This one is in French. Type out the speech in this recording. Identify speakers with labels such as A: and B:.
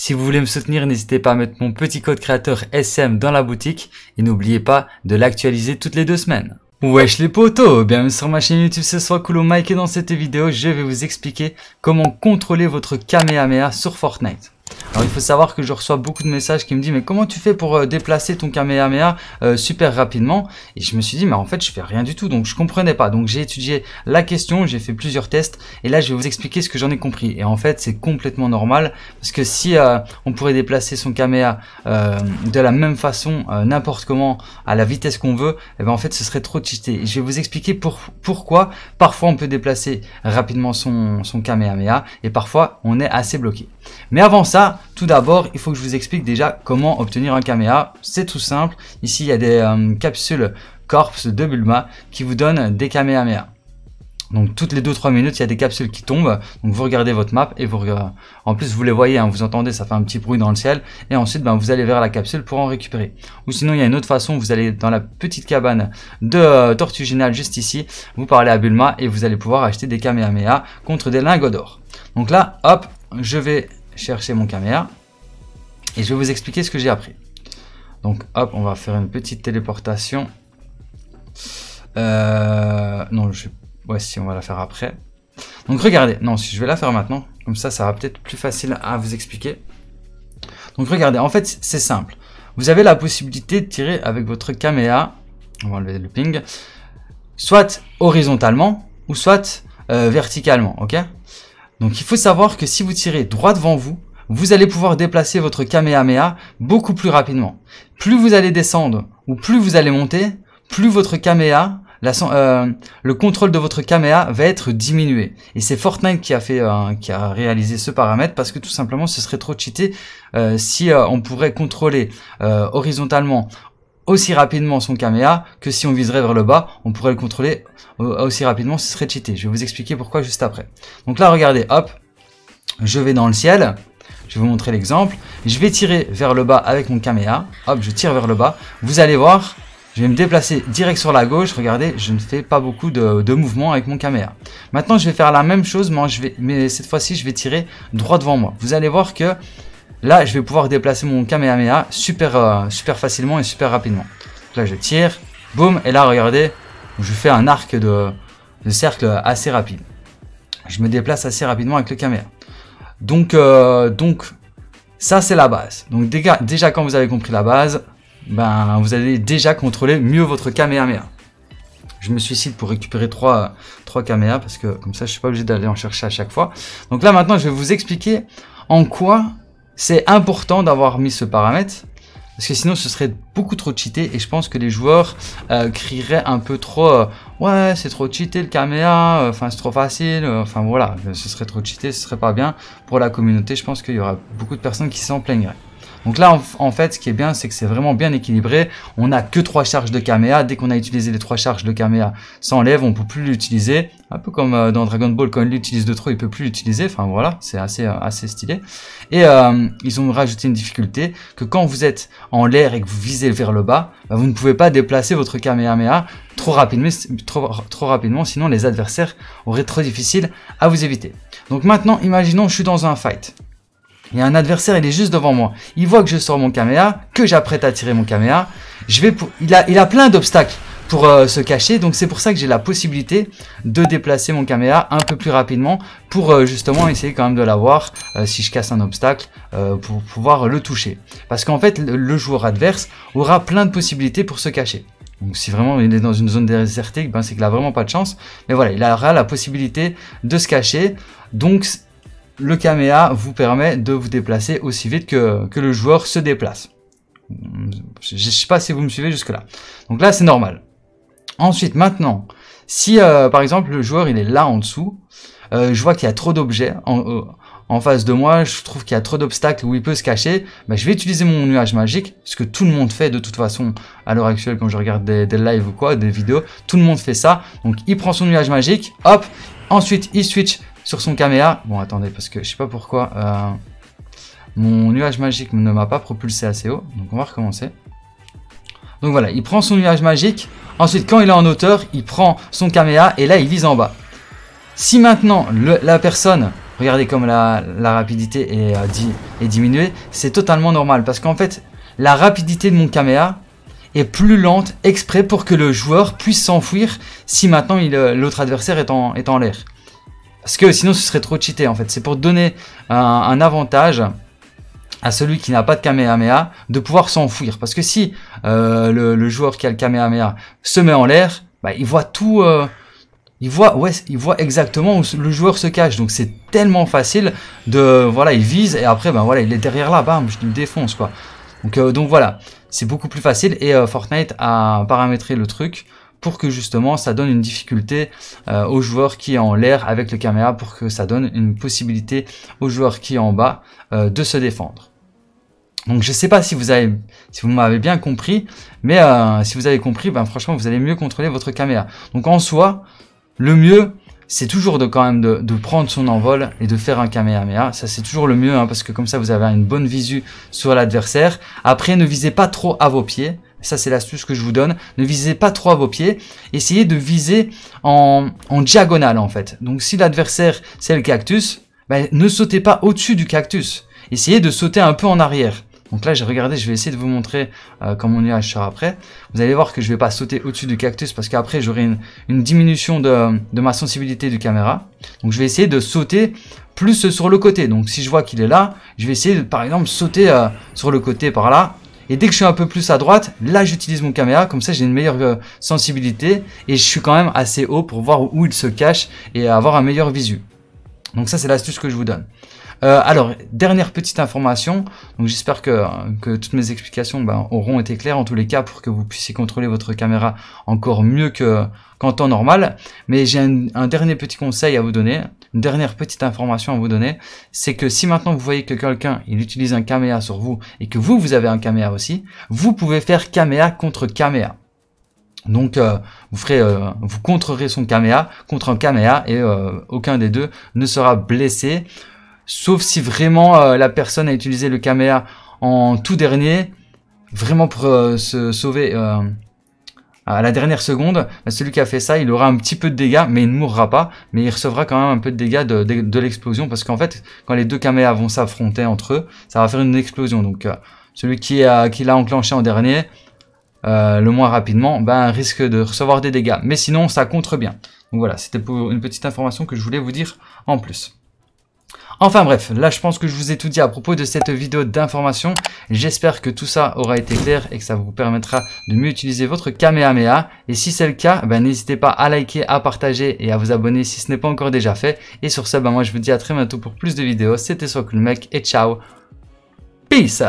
A: Si vous voulez me soutenir, n'hésitez pas à mettre mon petit code créateur SM dans la boutique et n'oubliez pas de l'actualiser toutes les deux semaines. Wesh les potos, bienvenue sur ma chaîne YouTube, ce soir Coulo Mike et dans cette vidéo, je vais vous expliquer comment contrôler votre Kamehameha sur Fortnite. Alors il faut savoir que je reçois beaucoup de messages qui me disent mais comment tu fais pour euh, déplacer ton Kamehameha euh, super rapidement Et je me suis dit mais en fait je fais rien du tout donc je comprenais pas. Donc j'ai étudié la question, j'ai fait plusieurs tests et là je vais vous expliquer ce que j'en ai compris. Et en fait c'est complètement normal parce que si euh, on pourrait déplacer son Kamehameha de la même façon n'importe comment à la vitesse qu'on veut, et eh bien en fait ce serait trop cheaté. je vais vous expliquer pourquoi parfois on peut déplacer rapidement son, son Kamehameha et parfois on est assez bloqué. Mais avant ça, tout d'abord, il faut que je vous explique déjà comment obtenir un caméa. C'est tout simple. Ici, il y a des euh, capsules corps de Bulma qui vous donnent des Kamehameha. Donc toutes les 2-3 minutes, il y a des capsules qui tombent. Donc vous regardez votre map et vous regardez. En plus, vous les voyez, hein, vous entendez, ça fait un petit bruit dans le ciel. Et ensuite, ben, vous allez vers la capsule pour en récupérer. Ou sinon, il y a une autre façon, vous allez dans la petite cabane de euh, Tortue juste ici. Vous parlez à Bulma et vous allez pouvoir acheter des Kamehameha contre des lingots d'or. Donc là, hop, je vais chercher mon caméra et je vais vous expliquer ce que j'ai appris. Donc hop, on va faire une petite téléportation. Euh, non, je... ouais, si, on va la faire après. Donc regardez, non, si je vais la faire maintenant, comme ça, ça va peut-être plus facile à vous expliquer. Donc regardez, en fait, c'est simple. Vous avez la possibilité de tirer avec votre caméra, on va enlever le ping, soit horizontalement ou soit euh, verticalement, ok donc il faut savoir que si vous tirez droit devant vous, vous allez pouvoir déplacer votre Kamehameha beaucoup plus rapidement. Plus vous allez descendre ou plus vous allez monter, plus votre Kamehameha, euh, le contrôle de votre Kamehameha va être diminué. Et c'est Fortnite qui a fait, euh, qui a réalisé ce paramètre parce que tout simplement ce serait trop cheaté euh, si on pourrait contrôler horizontalement aussi rapidement son caméa que si on viserait vers le bas, on pourrait le contrôler euh, aussi rapidement, ce serait cheaté. Je vais vous expliquer pourquoi juste après. Donc là, regardez, hop, je vais dans le ciel, je vais vous montrer l'exemple, je vais tirer vers le bas avec mon caméa, hop, je tire vers le bas, vous allez voir, je vais me déplacer direct sur la gauche, regardez, je ne fais pas beaucoup de, mouvements avec mon caméra. Maintenant, je vais faire la même chose, je vais, mais cette fois-ci, je vais tirer droit devant moi. Vous allez voir que Là, je vais pouvoir déplacer mon Kamehameha super, euh, super facilement et super rapidement. là, je tire, boum, et là, regardez, je fais un arc de, cercle assez rapide. Je me déplace assez rapidement avec le Kamehameha. Donc, euh, donc ça, c'est la base. Donc déjà, déjà, quand vous avez compris la base, ben, vous allez déjà contrôler mieux votre Kamehameha. Je me suicide pour récupérer 3, 3 parce que comme ça je ne suis pas obligé d'aller en chercher à chaque fois. Donc là maintenant je vais vous expliquer en quoi c'est important d'avoir mis ce paramètre parce que sinon ce serait beaucoup trop cheaté et je pense que les joueurs euh, crieraient un peu trop euh, ouais c'est trop cheaté le caméa, euh, enfin c'est trop facile enfin voilà ce serait trop cheaté ce serait pas bien pour la communauté je pense qu'il y aura beaucoup de personnes qui s'en plaindraient donc là, en, fait, ce qui est bien, c'est que c'est vraiment bien équilibré. On n'a que trois charges de Kamea, Dès qu'on a utilisé les trois charges de Kamea s'enlève, on peut plus l'utiliser. Un peu comme euh, dans Dragon Ball, quand il l'utilise de trop, il peut plus l'utiliser. Enfin voilà, c'est assez, euh, assez stylé. Et euh, ils ont rajouté une difficulté que quand vous êtes en l'air et que vous visez vers le bas, bah, vous ne pouvez pas déplacer votre Kamehameha trop rapidement, trop, trop rapidement, sinon les adversaires auraient trop difficile à vous éviter. Donc maintenant, imaginons, je suis dans un fight. Il y a un adversaire, il est juste devant moi. Il voit que je sors mon caméa, que j'apprête à tirer mon caméa. Je vais pour... il, a, il a plein d'obstacles pour euh, se cacher, donc c'est pour ça que j'ai la possibilité de déplacer mon caméa un peu plus rapidement pour euh, justement essayer quand même de l'avoir euh, si je casse un obstacle pour pouvoir le toucher. Parce qu'en fait, le, joueur adverse aura plein de possibilités pour se cacher. Donc si vraiment il est dans une zone désertée, ben c'est qu'il a vraiment pas de chance. Mais voilà, il aura la possibilité de se cacher. Donc le caméa vous permet de vous déplacer aussi vite que, le joueur se déplace. Je ne sais pas si vous me suivez jusque-là. Donc là, c'est normal. Ensuite, maintenant, si euh, par exemple le joueur il est là en dessous, euh, je vois qu'il y a trop d'objets en, euh, en, face de moi, je trouve qu'il y a trop d'obstacles où il peut se cacher, bah, je vais utiliser mon nuage magique, ce que tout le monde fait de toute façon à l'heure actuelle quand je regarde des, des lives ou quoi, des vidéos, tout le monde fait ça. Donc il prend son nuage magique, hop, Ensuite, il switch sur son caméra. Bon, attendez, parce que je sais pas pourquoi euh, mon nuage magique ne m'a pas propulsé assez haut. Donc, on va recommencer. Donc voilà, il prend son nuage magique. Ensuite, quand il est en hauteur, il prend son caméra et là, il vise en bas. Si maintenant, la personne, regardez comme la, rapidité euh, est, diminuée, c'est totalement normal. Parce qu'en fait, la rapidité de mon caméra est plus lente exprès pour que le joueur puisse s'enfuir si maintenant euh, l'autre adversaire est en l'air. Parce que sinon, ce serait trop cheaté en fait. C'est pour donner un, avantage à celui qui n'a pas de Kamehameha de pouvoir s'enfuir. Parce que si euh, le, joueur qui a le Kamehameha se met en l'air, bah, il voit tout... Euh, il voit, ouais, il voit exactement où le joueur se cache. Donc c'est tellement facile de... Voilà, il vise et après, ben voilà, il est derrière là, bam, je le défonce, quoi. Donc, euh, donc voilà, c'est beaucoup plus facile et Fortnite a paramétré le truc pour que justement ça donne une difficulté euh, au joueur qui est en l'air avec le caméra pour que ça donne une possibilité au joueur qui est en bas euh, de se défendre. Donc je ne sais pas si vous avez, si vous m'avez bien compris, mais euh, si vous avez compris, ben franchement vous allez mieux contrôler votre caméra. Donc en soi, le mieux c'est toujours de quand même de, prendre son envol et de faire un kamehameha. Ça c'est toujours le mieux hein, parce que comme ça vous avez une bonne visu sur l'adversaire. Après ne visez pas trop à vos pieds ça c'est l'astuce que je vous donne, ne visez pas trop à vos pieds, essayez de viser en, diagonale en fait. Donc si l'adversaire c'est le cactus, ben, ne sautez pas au-dessus du cactus, essayez de sauter un peu en arrière. Donc là j'ai regardé, je vais essayer de vous montrer euh, comment on y sera après. Vous allez voir que je ne vais pas sauter au-dessus du cactus parce qu'après j'aurai une, diminution de, ma sensibilité du caméra. Donc je vais essayer de sauter plus sur le côté. Donc si je vois qu'il est là, je vais essayer de par exemple sauter euh, sur le côté par là et dès que je suis un peu plus à droite, là j'utilise mon caméra, comme ça j'ai une meilleure euh, sensibilité et je suis quand même assez haut pour voir où il se cache et avoir un meilleur visu. Donc ça c'est l'astuce que je vous donne. Euh, alors, dernière petite information. Donc, j'espère que, que toutes mes explications ben, auront été claires en tous les cas pour que vous puissiez contrôler votre caméra encore mieux que qu'en temps normal. Mais j'ai un, dernier petit conseil à vous donner, une dernière petite information à vous donner, c'est que si maintenant vous voyez que quelqu'un il utilise un caméa sur vous et que vous vous avez un caméra aussi, vous pouvez faire caméa contre caméra. Donc euh, vous ferez, euh, vous contrerez son caméra contre un caméa et aucun des deux ne sera blessé sauf si vraiment euh, la personne a utilisé le caméra en tout dernier, vraiment pour euh, se sauver euh, à la dernière seconde, bah, celui qui a fait ça, il aura un petit peu de dégâts, mais il ne mourra pas, mais il recevra quand même un peu de dégâts de, de, l'explosion, parce qu'en fait, quand les deux caméras vont s'affronter entre eux, ça va faire une explosion, donc celui qui, a, qui l'a enclenché en dernier, le moins rapidement, ben, risque de recevoir des dégâts. Mais sinon, ça contre bien. Donc voilà, c'était pour une petite information que je voulais vous dire en plus. Enfin bref, là je pense que je vous ai tout dit à propos de cette vidéo d'information. J'espère que tout ça aura été clair et que ça vous permettra de mieux utiliser votre Kamehameha. Et si c'est le cas, ben, n'hésitez pas à liker, à partager et à vous abonner si ce n'est pas encore déjà fait. Et sur ce, ben, moi je vous dis à très bientôt pour plus de vidéos. C'était Soit Mec et ciao Peace